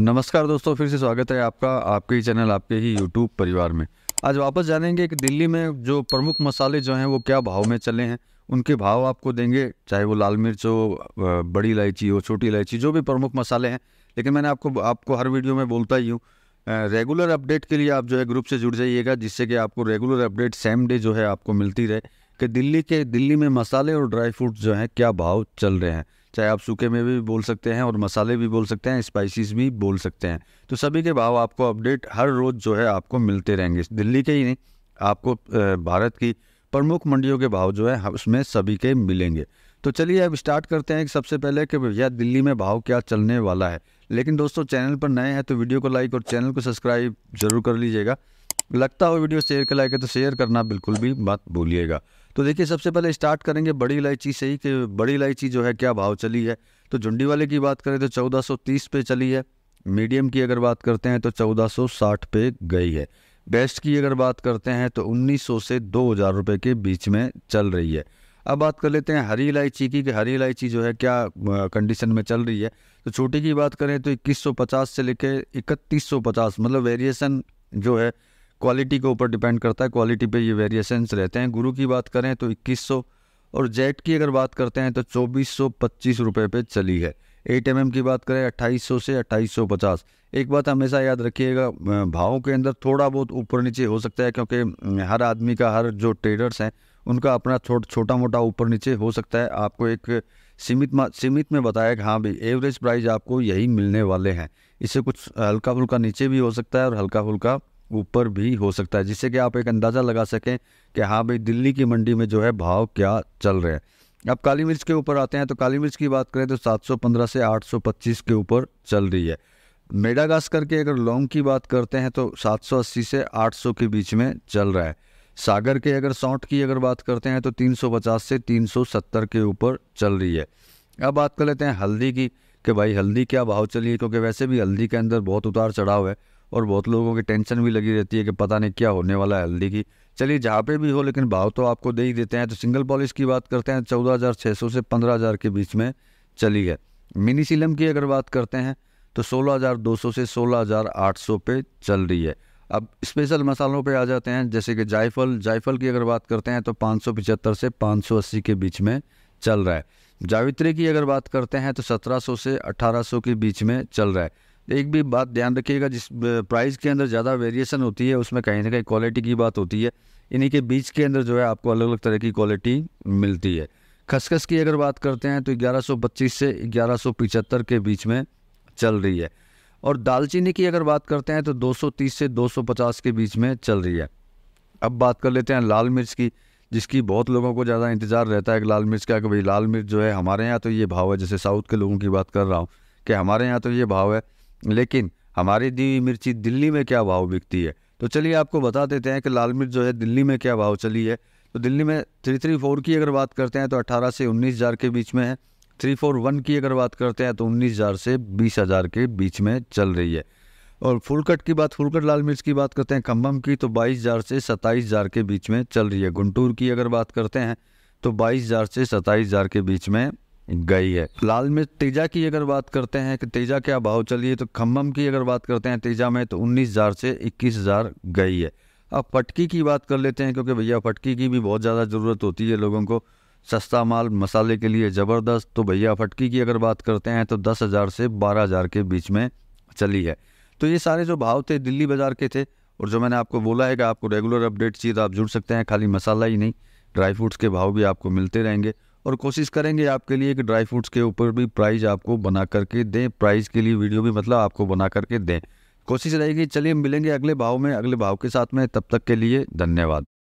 नमस्कार दोस्तों फिर से स्वागत है आपका आपके ही चैनल आपके ही यूट्यूब परिवार में आज वापस जानेंगे कि दिल्ली में जो प्रमुख मसाले जो हैं वो क्या भाव में चले हैं उनके भाव आपको देंगे चाहे वो लाल मिर्च हो बड़ी इलायची हो छोटी इलायची जो भी प्रमुख मसाले हैं लेकिन मैंने आपको आपको हर वीडियो में बोलता ही हूँ रेगुलर अपडेट के लिए आप जो है ग्रुप से जुड़ जाइएगा जिससे कि आपको रेगुलर अपडेट सेम डे जो है आपको मिलती रहे कि दिल्ली के दिल्ली में मसाले और ड्राई फ्रूट जो हैं क्या भाव चल रहे हैं चाहे आप सूखे में भी बोल सकते हैं और मसाले भी बोल सकते हैं स्पाइसीज भी बोल सकते हैं तो सभी के भाव आपको अपडेट हर रोज़ जो है आपको मिलते रहेंगे दिल्ली के ही नहीं आपको भारत की प्रमुख मंडियों के भाव जो है उसमें सभी के मिलेंगे तो चलिए अब स्टार्ट करते हैं सबसे पहले कि भैया दिल्ली में भाव क्या चलने वाला है लेकिन दोस्तों चैनल पर नए हैं तो वीडियो को लाइक और चैनल को सब्सक्राइब जरूर कर लीजिएगा लगता हो वीडियो शेयर कर लाइक तो शेयर करना बिल्कुल भी मत भूलिएगा तो देखिए सबसे पहले स्टार्ट करेंगे बड़ी इलायची से ही कि बड़ी इलायची जो है क्या भाव चली है तो झुंडी वाले की बात करें तो 1430 पे चली है मीडियम की अगर बात करते हैं तो 1460 पे गई है बेस्ट की अगर बात करते हैं तो 1900 से 2000 रुपए के बीच में चल रही है अब बात कर लेते हैं हरी इलायची की कि हरी इलायची जो है क्या कंडीशन में चल रही है तो छोटी की बात करें तो 2150 से लेकर 3150 मतलब वेरिएशन जो है क्वालिटी के ऊपर डिपेंड करता है क्वालिटी पे ये वेरिएशंस रहते हैं गुरु की बात करें तो 2100 और जेट की अगर बात करते हैं तो चौबीस सौ पच्चीस रुपये पे चली है एट एम mm की बात करें अट्ठाईस सौ से अट्ठाईस सौ पचास एक बात हमेशा याद रखिएगा भाव के अंदर थोड़ा बहुत ऊपर नीचे हो सकता है क्योंकि हर आदमी का हर जो ट्रेडर्स हैं उनका अपना छोट छोटा मोटा ऊपर नीचे हो सकता है आपको एक सीमित सीमित में बताया कि हाँ भाई एवरेज प्राइस आपको यही मिलने वाले हैं इससे कुछ हल्का फुल्का नीचे भी हो सकता है और हल्का फुल्का ऊपर भी हो सकता है जिससे कि आप एक अंदाज़ा लगा सकें कि हाँ भाई दिल्ली की मंडी में जो है भाव क्या चल रहे हैं अब काली मिर्च के ऊपर आते हैं तो काली मिर्च की बात करें तो 715 से 825 के ऊपर चल रही है मेडागास के अगर लौंग की बात करते हैं तो 780 से 800 के बीच में चल रहा है सागर के अगर सौंठ की अगर बात करते हैं तो 350 से 370 के ऊपर चल रही है अब बात कर लेते हैं हल्दी की कि भाई हल्दी क्या भाव चली है क्योंकि वैसे भी हल्दी के अंदर बहुत उतार चढ़ाव है और बहुत लोगों की टेंशन भी लगी रहती है कि पता नहीं क्या होने वाला है हल्दी की चलिए जहाँ पे भी हो लेकिन भाव तो आपको दे ही देते हैं तो सिंगल पॉलिश की बात करते हैं चौदह हज़ार छः सौ से पंद्रह हज़ार के बीच में चली है मिनी सीलम की अगर बात करते हैं तो सोलह हज़ार दो सौ से सोलह हज़ार आठ सौ पे चल रही है अब स्पेशल मसालों पे आ जाते हैं जैसे कि जायफल जायफल की अगर बात करते हैं तो पाँच सौ पिचहत्तर से पाँच सौ अस्सी के बीच में चल रहा है जावित्री की अगर बात करते हैं तो सत्रह सौ से अठारह सौ के बीच में चल रहा है एक भी बात ध्यान रखिएगा जिस प्राइस के अंदर ज़्यादा वेरिएशन होती है उसमें कहीं ना कहीं क्वालिटी की बात होती है इन्हीं के बीच के अंदर जो है आपको अलग अलग तरह की क्वालिटी मिलती है खसखस की अगर बात करते हैं तो 1125 से 1175 के बीच में चल रही है और दालचीनी की अगर बात करते हैं तो 230 से 250 के बीच में चल रही है अब बात कर लेते हैं लाल मिर्च की जिसकी बहुत लोगों को ज़्यादा इंतज़ार रहता है कि लाल मिर्च का कि भाई लाल मिर्च जो है हमारे यहाँ तो ये भाव है जैसे साउथ के लोगों की बात कर रहा हूँ कि हमारे यहाँ तो ये भाव है लेकिन हमारी दी हुई मिर्ची दिल्ली में क्या भाव बिकती है तो चलिए आपको बता देते हैं कि लाल मिर्च जो है दिल्ली में क्या भाव चली है तो दिल्ली में थ्री थ्री फोर की अगर बात करते हैं तो अट्ठारह से उन्नीस हज़ार के बीच में है थ्री फोर वन की अगर बात करते हैं तो उन्नीस हज़ार से बीस हज़ार के बीच में चल रही है और फुल कट की बात फुल कट लाल मिर्च की बात करते हैं खम्भम की तो बाईस हज़ार से सत्ताईस हज़ार के बीच में चल रही है गुंटूर की अगर बात करते हैं तो बाईस हज़ार से सत्ताईस हज़ार के बीच में गई है लाल मिर्च तेजा की अगर बात करते हैं कि तेजा क्या भाव चली है तो खम्भम की अगर बात करते हैं तेजा में तो 19,000 से 21,000 गई है अब पटकी की बात कर लेते हैं क्योंकि भैया फटकी की भी बहुत ज़्यादा ज़रूरत होती है लोगों को सस्ता माल मसाले के लिए ज़बरदस्त तो भैया फटकी की अगर बात करते हैं तो दस हज़ार से बारह हज़ार के बीच में चली है तो ये सारे जो भाव थे दिल्ली बाज़ार के थे और जो मैंने आपको बोला है कि आपको रेगुलर अपडेट चाहिए तो आप जुड़ सकते हैं खाली मसाला ही नहीं ड्राई फ्रूट्स के भाव भी आपको मिलते रहेंगे और कोशिश करेंगे आपके लिए कि ड्राई फ्रूट्स के ऊपर भी प्राइस आपको बना करके दें प्राइस के लिए वीडियो भी मतलब आपको बना करके दें कोशिश रहेगी चलिए मिलेंगे अगले भाव में अगले भाव के साथ में तब तक के लिए धन्यवाद